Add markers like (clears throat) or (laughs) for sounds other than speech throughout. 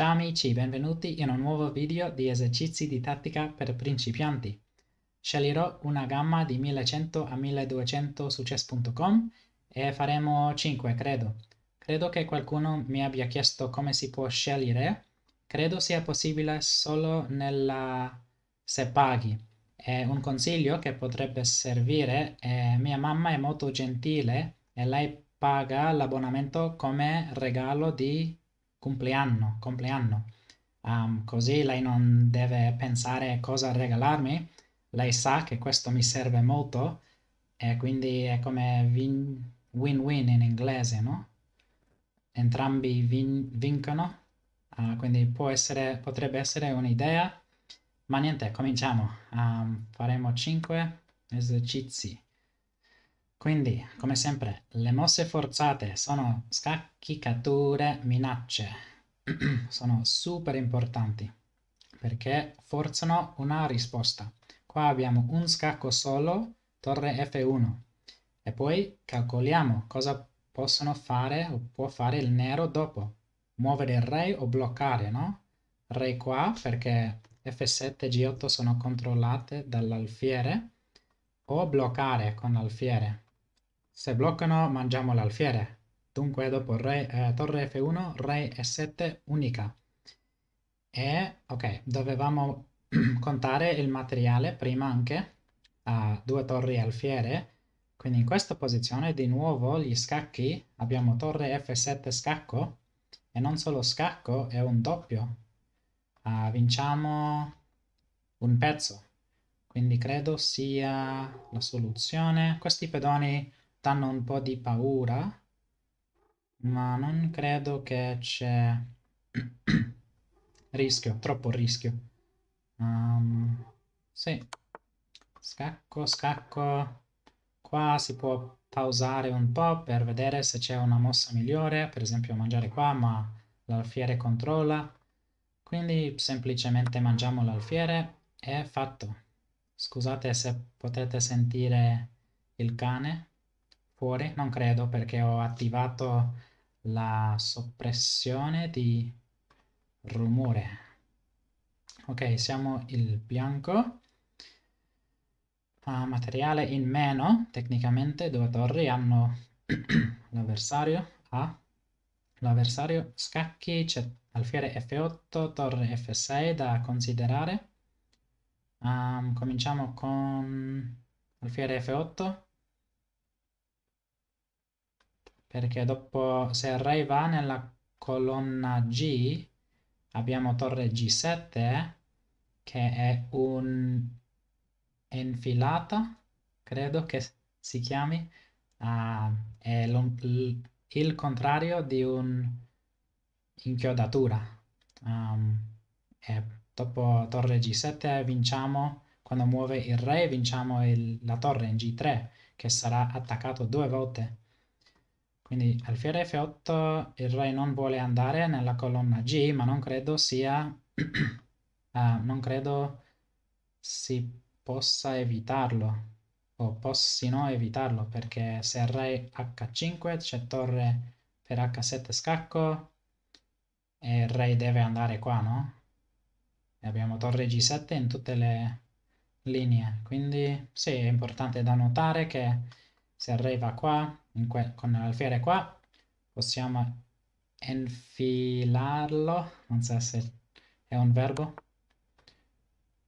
Ciao amici, benvenuti in un nuovo video di esercizi di tattica per principianti. Sceglierò una gamma di 1100 a 1200 su chess.com e faremo 5, credo. Credo che qualcuno mi abbia chiesto come si può scegliere. Credo sia possibile solo nella... se paghi. E un consiglio che potrebbe servire è mia mamma è molto gentile e lei paga l'abbonamento come regalo di compleanno, compleanno. Um, così lei non deve pensare cosa regalarmi, lei sa che questo mi serve molto e quindi è come win-win in inglese, no? Entrambi vin- vincono, uh, quindi essere, potrebbe essere un'idea, ma niente, cominciamo. Um, faremo 5 esercizi. Quindi, come sempre, le mosse forzate sono scacchicature, minacce. (clears throat) sono super importanti perché forzano una risposta. Qua abbiamo un scacco solo, torre F1. E poi calcoliamo cosa possono fare o può fare il nero dopo. Muovere il re o bloccare, no? Re qua perché F7 e G8 sono controllate dall'alfiere o bloccare con l'alfiere. Se bloccano mangiamo l'alfiere. Dunque dopo re, eh, torre F1, re E7 unica. E ok, dovevamo (clears throat) contare il materiale prima anche a due torri alfiere. Quindi in questa posizione di nuovo gli scacchi abbiamo torre F7 scacco e non solo scacco, è un doppio. Uh, vinciamo un pezzo. Quindi credo sia la soluzione. Questi pedoni stanno un po' di paura, ma non credo che c'è (clears throat) rischio, troppo rischio. Um, sì, scacco, scacco. Qua si può pausare un po' per vedere se c'è una mossa migliore, per esempio mangiare qua, ma l'alfiere controlla. Quindi semplicemente mangiamo l'alfiere e è fatto. Scusate se potete sentire il cane. Fuori? Non credo perché ho attivato la soppressione di rumore. Ok, siamo il bianco. Uh, materiale in meno, tecnicamente, due torri hanno (clears throat) l'avversario A, ah, l'avversario scacchi, c'è alfiere F8, torre F6 da considerare. Um, cominciamo con alfiere F8 perché dopo se il re va nella colonna G abbiamo torre G7 che è un infilata credo che si chiami uh, è il contrario di un inchiodatura um, dopo torre G7 vinciamo quando muove il re vinciamo il, la torre in G3 che sarà attaccato due volte quindi alfiere F8 il re non vuole andare nella colonna G, ma non credo sia... uh, (clears throat) non credo si possa evitarlo o possino evitarlo perché se re h5 c'è torre per h7 scacco e il re deve andare qua no? E abbiamo torre g7 in tutte le linee quindi sì è importante da notare che se il re va qua que, con l'alfiere qua possiamo infilarlo, non so se è un verbo,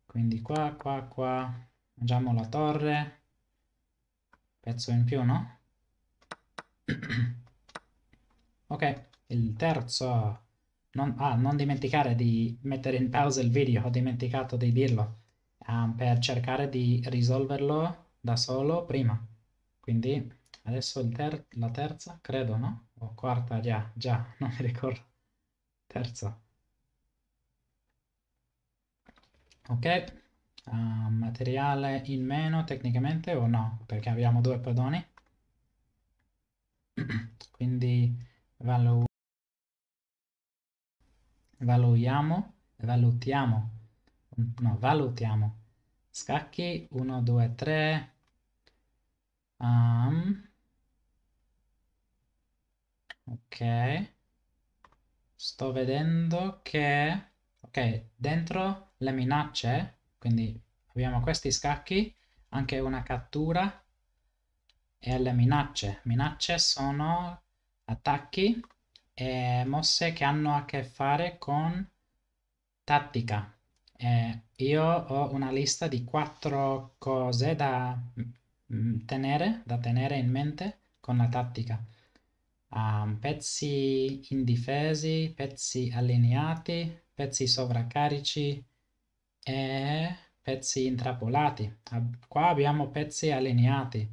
quindi qua, qua, qua, mangiamo la torre, pezzo in più, no? (clears throat) ok, il terzo, non, ah, non dimenticare di mettere in pausa il video, ho dimenticato di dirlo, um, per cercare di risolverlo da solo prima, quindi Adesso ter la terza, credo, no? O quarta già, già, (laughs) non mi ricordo. Terza. Ok, uh, materiale in meno tecnicamente o no? Perché abbiamo due padoni. (clears throat) Quindi valu valutiamo, valutiamo, no, valutiamo. Scacchi 1, 2, 3. Um, ok sto vedendo che ok dentro le minacce quindi abbiamo questi scacchi anche una cattura e le minacce minacce sono attacchi e mosse che hanno a che fare con tattica e eh, io ho una lista di quattro cose da tenere da tenere in mente con la tattica um, pezzi indifesi, pezzi allineati, pezzi sovraccarici e pezzi intrappolati. Qua abbiamo pezzi allineati,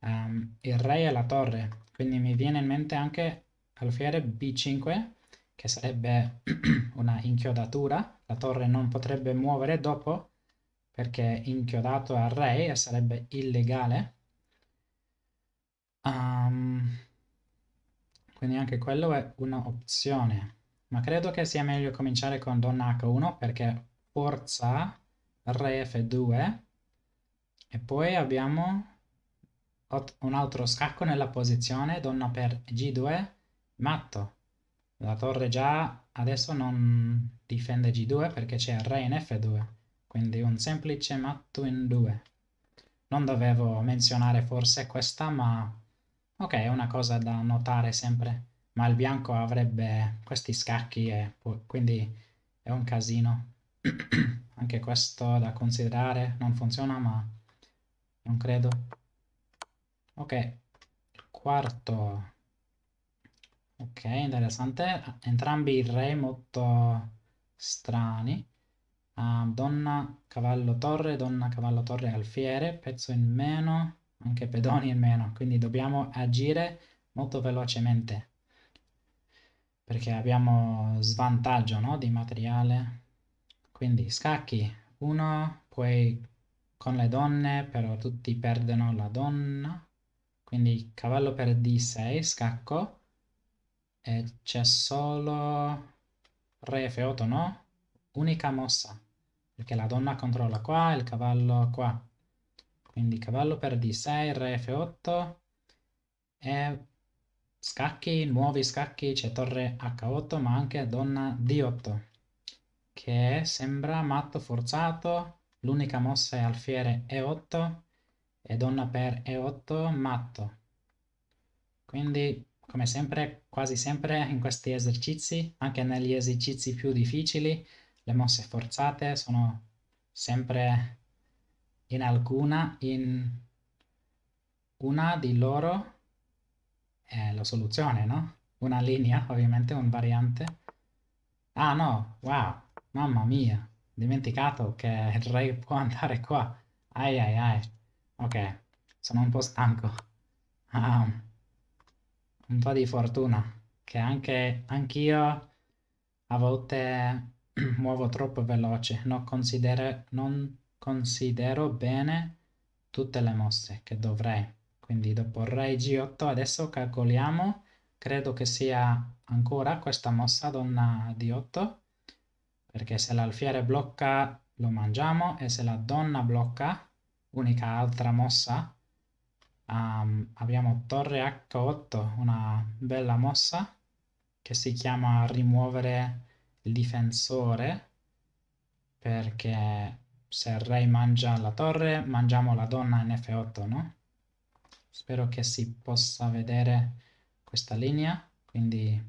um, il re e la torre, quindi mi viene in mente anche alfiere b5 che sarebbe (clears throat) una inchiodatura, la torre non potrebbe muovere dopo perché è inchiodato al re e sarebbe illegale. Um, quindi anche quello è un'opzione. Ma credo che sia meglio cominciare con donna H1 perché forza re F2 e poi abbiamo un altro scacco nella posizione, donna per G2, matto. La torre già adesso non difende G2 perché c'è re in F2, quindi un semplice matto in 2. Non dovevo menzionare forse questa, ma Ok, è una cosa da notare sempre, ma il bianco avrebbe questi scacchi e quindi è un casino. (clears throat) Anche questo da considerare, non funziona ma non credo. Ok, quarto. Ok, interessante. Ah, entrambi i re molto strani. Uh, donna, cavallo, torre, donna, cavallo, torre, alfiere, pezzo in meno anche pedoni in meno, quindi dobbiamo agire molto velocemente perché abbiamo svantaggio no? di materiale. Quindi scacchi, uno, poi con le donne, però tutti perdono la donna. Quindi cavallo per d6, scacco. E c'è solo re f8, no? Unica mossa, perché la donna controlla qua, il cavallo qua. Quindi cavallo per d6, re f8 e scacchi, nuovi scacchi, c'è torre h8 ma anche donna d8 che sembra matto forzato, l'unica mossa è alfiere e8 e donna per e8 matto. Quindi come sempre, quasi sempre in questi esercizi, anche negli esercizi più difficili, le mosse forzate sono sempre in alcuna, in una di loro è la soluzione, no? Una linea, ovviamente, un variante. Ah no, wow, mamma mia, dimenticato che il re può andare qua. Ai ai ai, ok, sono un po' stanco. Ah, un po' di fortuna, che anche anch'io a volte (clears throat) muovo troppo veloce, non considero... Non considero bene tutte le mosse che dovrei. Quindi dopo re g8 adesso calcoliamo, credo che sia ancora questa mossa donna d8, perché se l'alfiere blocca lo mangiamo e se la donna blocca, unica altra mossa, um, abbiamo torre h8, una bella mossa che si chiama rimuovere il difensore perché se il re mangia la torre, mangiamo la donna in F8, no? Spero che si possa vedere questa linea, quindi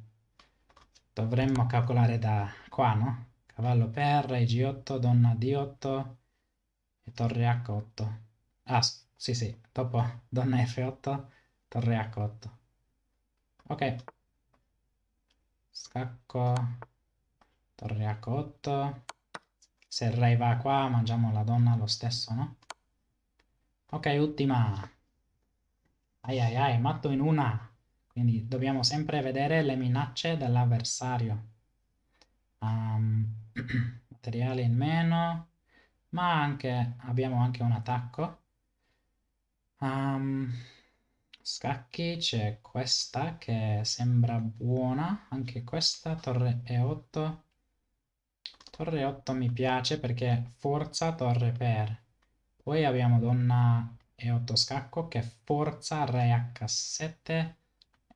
dovremmo calcolare da qua, no? Cavallo per, re G8, donna D8 e torre H8. Ah, sì, sì, dopo donna F8, torre H8. Ok. Scacco, torre H8. Se il re va qua, mangiamo la donna lo stesso, no? Ok, ultima. Ai ai ai, matto in una. Quindi dobbiamo sempre vedere le minacce dell'avversario. Um, (clears throat) materiale in meno. Ma anche, abbiamo anche un attacco. Um, scacchi c'è questa che sembra buona. Anche questa, torre E8. Torre 8 mi piace perché forza torre per. Poi abbiamo donna E8 scacco che forza re H7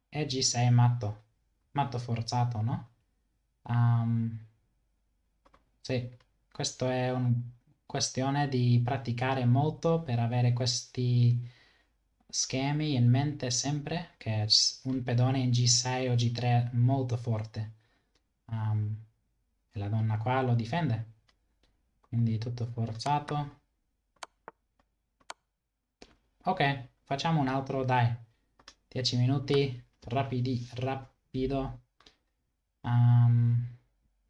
e G6 matto. Matto forzato, no? Um, sì, questa è una questione di praticare molto per avere questi schemi in mente sempre che un pedone in G6 o G3 è molto forte. Um, la donna qua lo difende. Quindi tutto forzato. Ok, facciamo un altro, dai. 10 minuti, rapidi, rapido. Um,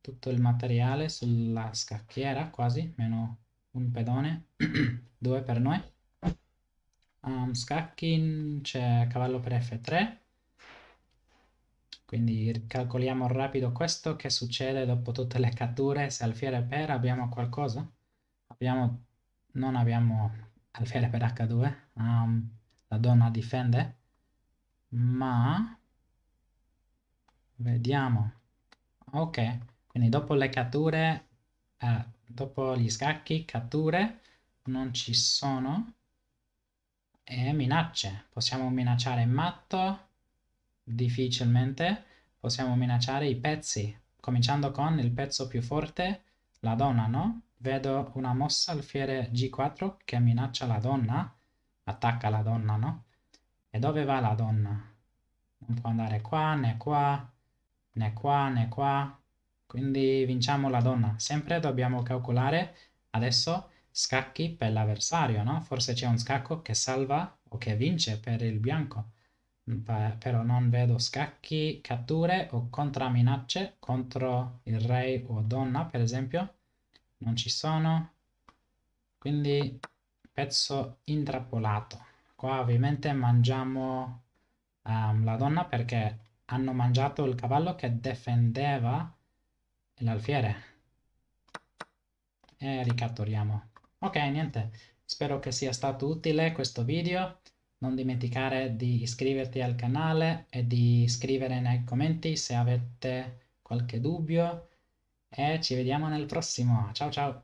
tutto il materiale sulla scacchiera, quasi, meno un pedone, (clears throat) due per noi. Um, scacchi, c'è cavallo per F3, quindi calcoliamo rapido questo, che succede dopo tutte le catture, se alfiere per abbiamo qualcosa? Abbiamo, non abbiamo alfiere per H2, um, la donna difende, ma vediamo, ok, quindi dopo le catture, eh, dopo gli scacchi, catture, non ci sono, e minacce, possiamo minacciare matto, difficilmente possiamo minacciare i pezzi, cominciando con il pezzo più forte, la donna, no? Vedo una mossa alfiere G4 che minaccia la donna, attacca la donna, no? E dove va la donna? Non può andare qua, né qua, né qua, né qua. Quindi vinciamo la donna. Sempre dobbiamo calcolare adesso scacchi per l'avversario, no? Forse c'è un scacco che salva o che vince per il bianco però non vedo scacchi, catture o contraminacce contro il re o donna, per esempio. Non ci sono. Quindi pezzo intrappolato. Qua ovviamente mangiamo um, la donna perché hanno mangiato il cavallo che difendeva l'alfiere. E ricattoriamo. Ok, niente. Spero che sia stato utile questo video. Non dimenticare di iscriverti al canale e di scrivere nei commenti se avete qualche dubbio e ci vediamo nel prossimo. Ciao ciao!